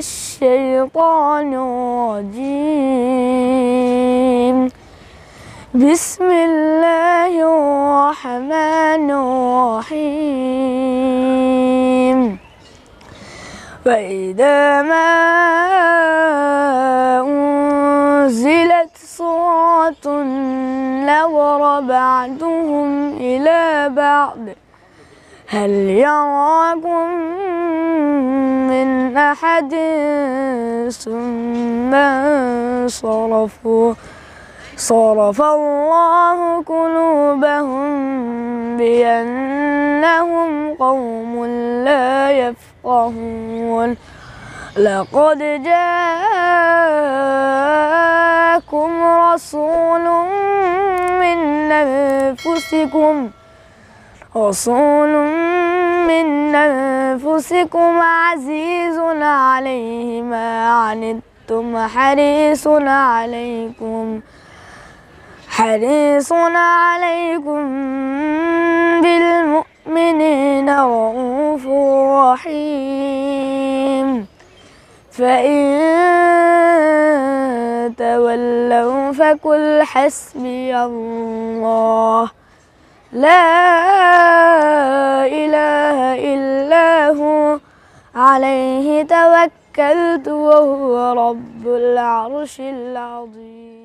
الشيطان الرجيم بسم الله الرحمن الرحيم وإذا ما أنزلت صورة نظر بعدهم إلى بعض هل يراكم أحد ثم انصرفوا صرف الله قلوبهم بأنهم قوم لا يفقهون لقد جاءكم رسول من أنفسكم رسول من أنفسكم أنفسكم عزيز عليه ما عنتم حريص عليكم حريص عليكم بالمؤمنين رؤوف رحيم فإن تولوا فكل حسبي الله لا عليه توكلت وهو رب العرش العظيم